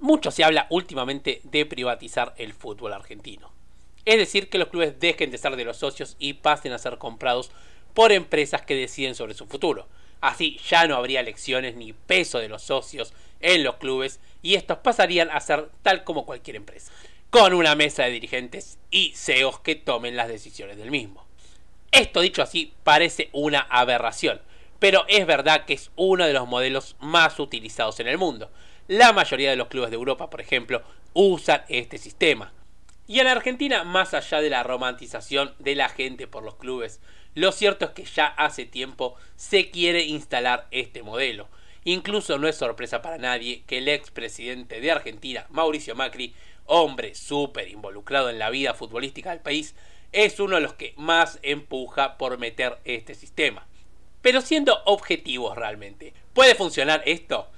Mucho se habla últimamente de privatizar el fútbol argentino. Es decir, que los clubes dejen de ser de los socios y pasen a ser comprados por empresas que deciden sobre su futuro. Así ya no habría elecciones ni peso de los socios en los clubes y estos pasarían a ser tal como cualquier empresa, con una mesa de dirigentes y CEOs que tomen las decisiones del mismo. Esto dicho así parece una aberración, pero es verdad que es uno de los modelos más utilizados en el mundo. La mayoría de los clubes de Europa, por ejemplo, usan este sistema. Y en Argentina, más allá de la romantización de la gente por los clubes, lo cierto es que ya hace tiempo se quiere instalar este modelo. Incluso no es sorpresa para nadie que el expresidente de Argentina, Mauricio Macri, hombre súper involucrado en la vida futbolística del país, es uno de los que más empuja por meter este sistema. Pero siendo objetivos realmente, ¿puede funcionar esto?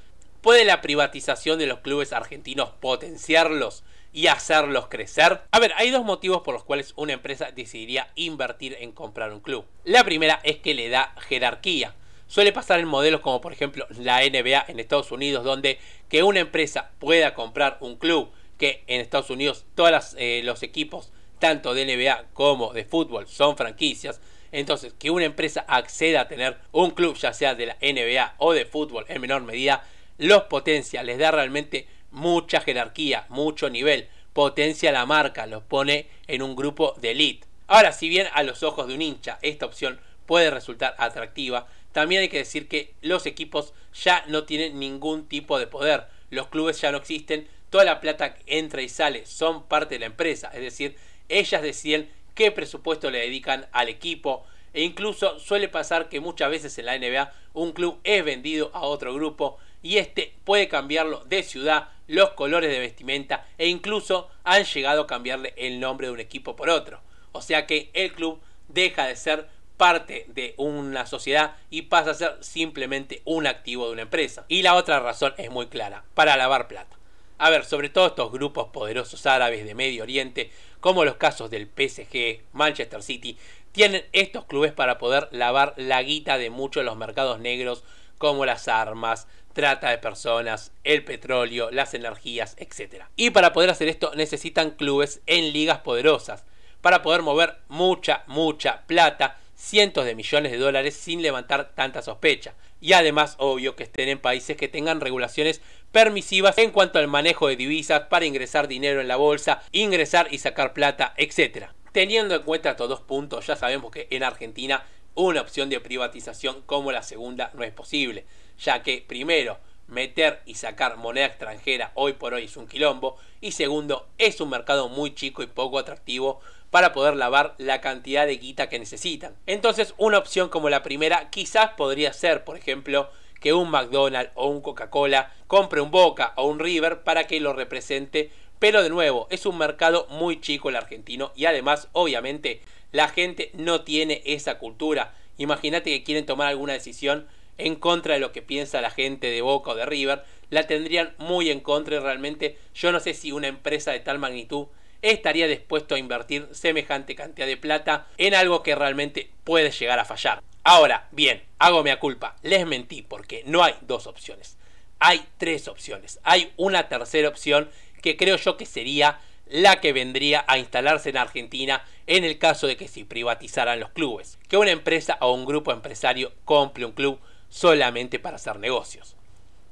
¿Puede la privatización de los clubes argentinos potenciarlos y hacerlos crecer? A ver, hay dos motivos por los cuales una empresa decidiría invertir en comprar un club. La primera es que le da jerarquía. Suele pasar en modelos como por ejemplo la NBA en Estados Unidos, donde que una empresa pueda comprar un club, que en Estados Unidos todos eh, los equipos, tanto de NBA como de fútbol, son franquicias, entonces, que una empresa acceda a tener un club, ya sea de la NBA o de fútbol en menor medida, los potencia, les da realmente mucha jerarquía, mucho nivel, potencia la marca, los pone en un grupo de elite. Ahora, si bien a los ojos de un hincha esta opción puede resultar atractiva, también hay que decir que los equipos ya no tienen ningún tipo de poder, los clubes ya no existen, toda la plata entra y sale son parte de la empresa, es decir, ellas deciden qué presupuesto le dedican al equipo, e incluso suele pasar que muchas veces en la NBA un club es vendido a otro grupo y este puede cambiarlo de ciudad, los colores de vestimenta e incluso han llegado a cambiarle el nombre de un equipo por otro. O sea que el club deja de ser parte de una sociedad y pasa a ser simplemente un activo de una empresa. Y la otra razón es muy clara, para lavar plata. A ver, sobre todo estos grupos poderosos árabes de Medio Oriente, como los casos del PSG, Manchester City, tienen estos clubes para poder lavar la guita de muchos de los mercados negros, como las armas, trata de personas, el petróleo, las energías, etc. Y para poder hacer esto necesitan clubes en ligas poderosas, para poder mover mucha, mucha plata, cientos de millones de dólares sin levantar tanta sospecha. Y además, obvio que estén en países que tengan regulaciones permisivas en cuanto al manejo de divisas para ingresar dinero en la bolsa, ingresar y sacar plata, etc. Teniendo en cuenta estos dos puntos, ya sabemos que en Argentina una opción de privatización como la segunda no es posible ya que primero, meter y sacar moneda extranjera hoy por hoy es un quilombo y segundo, es un mercado muy chico y poco atractivo para poder lavar la cantidad de guita que necesitan. Entonces, una opción como la primera quizás podría ser, por ejemplo, que un McDonald's o un Coca-Cola compre un Boca o un River para que lo represente, pero de nuevo, es un mercado muy chico el argentino y además, obviamente, la gente no tiene esa cultura. Imagínate que quieren tomar alguna decisión en contra de lo que piensa la gente de Boca o de River, la tendrían muy en contra y realmente yo no sé si una empresa de tal magnitud estaría dispuesta a invertir semejante cantidad de plata en algo que realmente puede llegar a fallar. Ahora, bien, hago mea culpa, les mentí porque no hay dos opciones, hay tres opciones, hay una tercera opción que creo yo que sería la que vendría a instalarse en Argentina en el caso de que se privatizaran los clubes, que una empresa o un grupo empresario compre un club solamente para hacer negocios.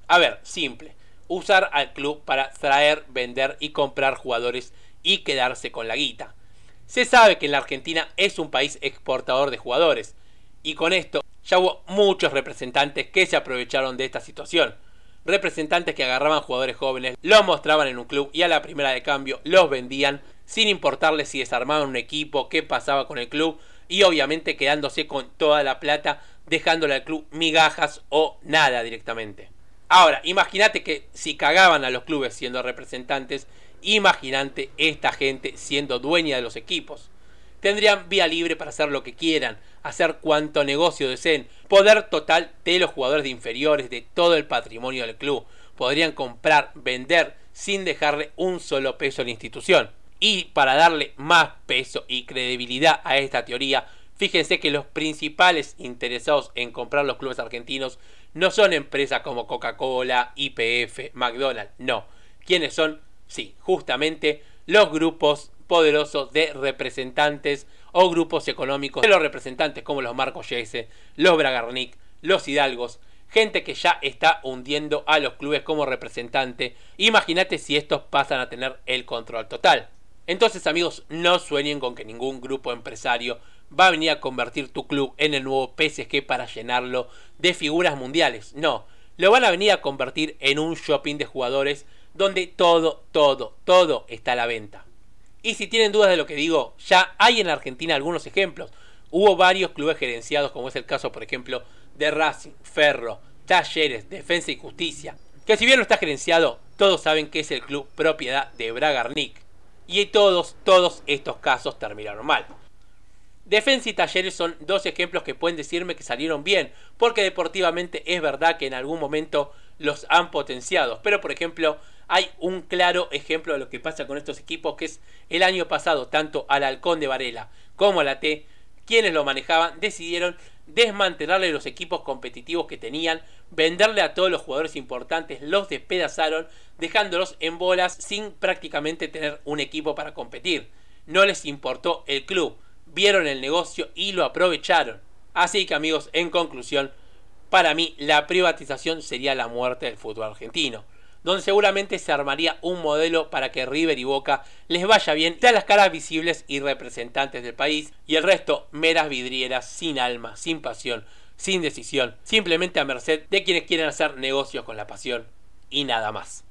A ver, simple, usar al club para traer, vender y comprar jugadores y quedarse con la guita. Se sabe que en la Argentina es un país exportador de jugadores y con esto ya hubo muchos representantes que se aprovecharon de esta situación. Representantes que agarraban jugadores jóvenes, los mostraban en un club y a la primera de cambio los vendían sin importarles si desarmaban un equipo, qué pasaba con el club y obviamente quedándose con toda la plata dejándole al club migajas o nada directamente. Ahora, imagínate que si cagaban a los clubes siendo representantes, imagínate esta gente siendo dueña de los equipos. Tendrían vía libre para hacer lo que quieran, hacer cuanto negocio deseen, poder total de los jugadores de inferiores de todo el patrimonio del club. Podrían comprar, vender, sin dejarle un solo peso a la institución. Y para darle más peso y credibilidad a esta teoría, Fíjense que los principales interesados en comprar los clubes argentinos no son empresas como Coca-Cola, IPF, McDonald's, no. ¿Quiénes son? Sí, justamente los grupos poderosos de representantes o grupos económicos de los representantes como los Marcos Yese, los Bragarnik, los Hidalgos, gente que ya está hundiendo a los clubes como representante. Imagínate si estos pasan a tener el control total. Entonces amigos, no sueñen con que ningún grupo empresario va a venir a convertir tu club en el nuevo PSG para llenarlo de figuras mundiales. No, lo van a venir a convertir en un shopping de jugadores donde todo, todo, todo está a la venta. Y si tienen dudas de lo que digo, ya hay en Argentina algunos ejemplos. Hubo varios clubes gerenciados, como es el caso, por ejemplo, de Racing, Ferro, Talleres, Defensa y Justicia, que si bien no está gerenciado, todos saben que es el club propiedad de Bragarnik. Y todos, todos estos casos terminaron mal. Defensa y Talleres son dos ejemplos que pueden decirme que salieron bien, porque deportivamente es verdad que en algún momento los han potenciado. Pero por ejemplo, hay un claro ejemplo de lo que pasa con estos equipos, que es el año pasado, tanto al Halcón de Varela como a la T, quienes lo manejaban, decidieron desmantelarle los equipos competitivos que tenían, venderle a todos los jugadores importantes, los despedazaron, dejándolos en bolas sin prácticamente tener un equipo para competir. No les importó el club vieron el negocio y lo aprovecharon. Así que amigos, en conclusión, para mí la privatización sería la muerte del fútbol argentino, donde seguramente se armaría un modelo para que River y Boca les vaya bien, de las caras visibles y representantes del país, y el resto meras vidrieras, sin alma, sin pasión, sin decisión, simplemente a merced de quienes quieren hacer negocios con la pasión y nada más.